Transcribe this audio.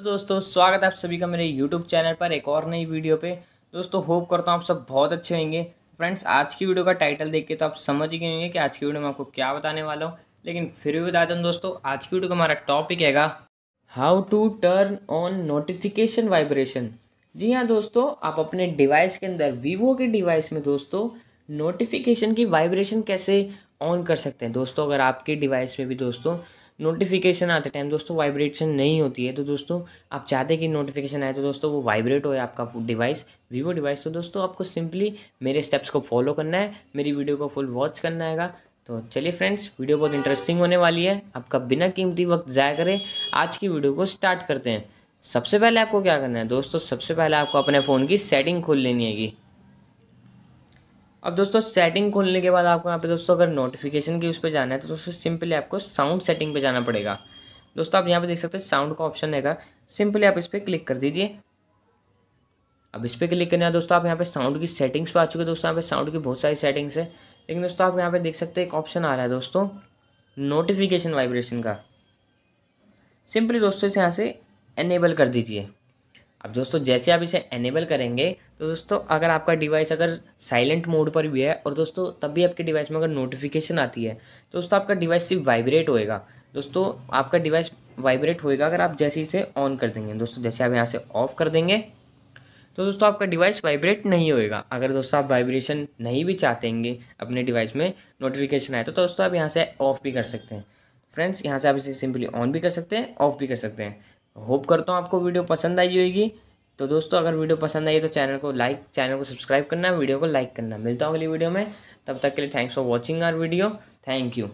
तो दोस्तों स्वागत है आप सभी का मेरे यूट्यूब चैनल पर एक और नई वीडियो पे दोस्तों होप करता हूँ आप सब बहुत अच्छे होंगे फ्रेंड्स आज की वीडियो का टाइटल देख के तो आप समझ ही गए होंगे कि आज की वीडियो में आपको क्या बताने वाला हूँ लेकिन फिर भी बता दूँ दोस्तों आज की वीडियो का हमारा टॉपिक हैगा how to turn on notification vibration जी हाँ दोस्तों आप अपने डिवाइस के अंदर वीवो के डिवाइस में दोस्तों नोटिफिकेशन की वाइब्रेशन कैसे ऑन कर सकते हैं दोस्तों अगर आपके डिवाइस में भी दोस्तों नोटिफिकेशन आते टाइम दोस्तों वाइब्रेशन नहीं होती है तो दोस्तों आप चाहते कि नोटिफिकेशन आए तो दोस्तों वो वाइब्रेट हो आपका डिवाइस वीवो डिवाइस तो दोस्तों आपको सिंपली मेरे स्टेप्स को फॉलो करना है मेरी वीडियो को फुल वॉच करना है तो चलिए फ्रेंड्स वीडियो बहुत इंटरेस्टिंग होने वाली है आपका बिना कीमती वक्त ज़ाया करें आज की वीडियो को स्टार्ट करते हैं सबसे पहले आपको क्या करना है दोस्तों सबसे पहले आपको अपने फ़ोन की सेटिंग खोल लेनी है अब दोस्तों सेटिंग खोलने के बाद आपको यहाँ पे दोस्तों अगर नोटिफिकेशन की उस पर जाना है तो दोस्तों सिंपली आपको साउंड सेटिंग पे जाना पड़ेगा दोस्तों आप यहाँ पे देख सकते हैं साउंड का ऑप्शन है सिंपली आप इस पर क्लिक कर दीजिए अब इस पर क्लिक करने का दोस्तों आप यहाँ पे साउंड की सेटिंग्स पर आ चुके हैं दोस्तों यहाँ पे साउंड की बहुत सारी सेटिंग्स है लेकिन दोस्तों आप यहाँ पे देख सकते हैं एक ऑप्शन आ रहा है दोस्तों नोटिफिकेशन वाइब्रेशन का सिंपली दोस्तों इसे यहाँ से एनेबल कर दीजिए अब दोस्तों जैसे आप इसे एनेबल करेंगे तो दोस्तों अगर आपका डिवाइस अगर साइलेंट मोड पर भी है और दोस्तों तब भी आपके डिवाइस में अगर नोटिफिकेशन आती है तो दोस्तों आपका डिवाइस सिर्फ वाइब्रेट होएगा दोस्तों आपका डिवाइस वाइब्रेट होएगा अगर आप जैसे इसे ऑन कर देंगे दोस्तों जैसे आप यहाँ से ऑफ कर देंगे तो दोस्तों आपका डिवाइस वाइब्रेट नहीं होएगा अगर दोस्तों आप वाइब्रेशन नहीं भी चाहतेंगे अपने डिवाइस में नोटिफिकेशन आए तो, तो दोस्तों आप यहाँ से ऑफ भी कर सकते हैं फ्रेंड्स यहाँ से आप इसे सिंपली ऑन भी कर सकते हैं ऑफ भी कर सकते हैं होप करता हूँ आपको वीडियो पसंद आई होगी तो दोस्तों अगर वीडियो पसंद आई तो चैनल को लाइक चैनल को सब्सक्राइब करना वीडियो को लाइक करना मिलता हूँ अगली वीडियो में तब तक के लिए thanks for watching our video thank you